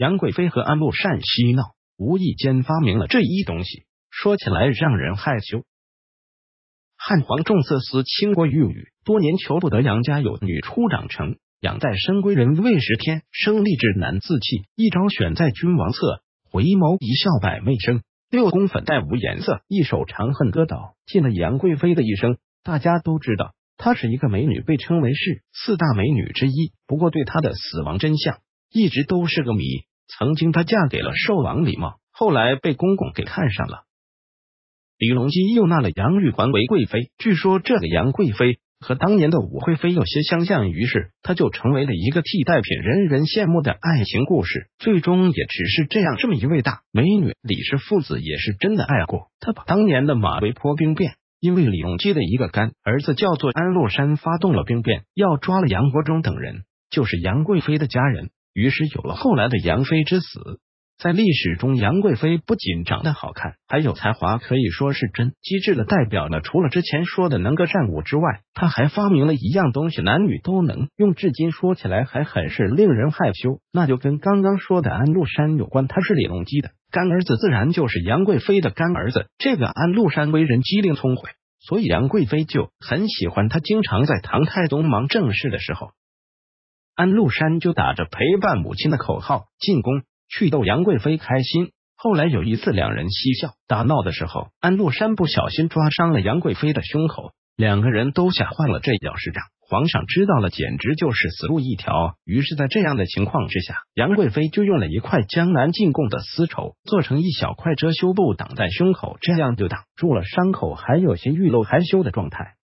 杨贵妃和安禄善嬉闹，无意间发明了这一东西。说起来让人害羞。汉皇重色思倾国，玉女，多年求不得。杨家有女初长成，养在深闺人未识。天生丽质难自弃，一朝选在君王侧，回眸一笑百媚生，六宫粉黛无颜色。一首《长恨歌》道尽了杨贵妃的一生。大家都知道，她是一个美女，被称为是四大美女之一。不过，对她的死亡真相，一直都是个谜。曾经，她嫁给了寿王李茂，后来被公公给看上了。李隆基又纳了杨玉环为贵妃。据说这个杨贵妃和当年的武惠妃有些相像，于是她就成为了一个替代品，人人羡慕的爱情故事。最终，也只是这样。这么一位大美女，李氏父子也是真的爱过。他把当年的马嵬坡兵变，因为李隆基的一个干儿子叫做安禄山，发动了兵变，要抓了杨国忠等人，就是杨贵妃的家人。于是有了后来的杨妃之死。在历史中，杨贵妃不仅长得好看，还有才华，可以说是真机智的代表呢。除了之前说的能歌善舞之外，她还发明了一样东西，男女都能用，至今说起来还很是令人害羞。那就跟刚刚说的安禄山有关，他是李隆基的干儿子，自然就是杨贵妃的干儿子。这个安禄山为人机灵聪慧，所以杨贵妃就很喜欢他，经常在唐太宗忙正事的时候。安禄山就打着陪伴母亲的口号进宫去逗杨贵妃开心。后来有一次两人嬉笑打闹的时候，安禄山不小心抓伤了杨贵妃的胸口，两个人都吓坏了。这要是让皇上知道了简直就是死路一条。于是，在这样的情况之下，杨贵妃就用了一块江南进贡的丝绸做成一小块遮羞布挡在胸口，这样就挡住了伤口，还有些欲露含羞的状态。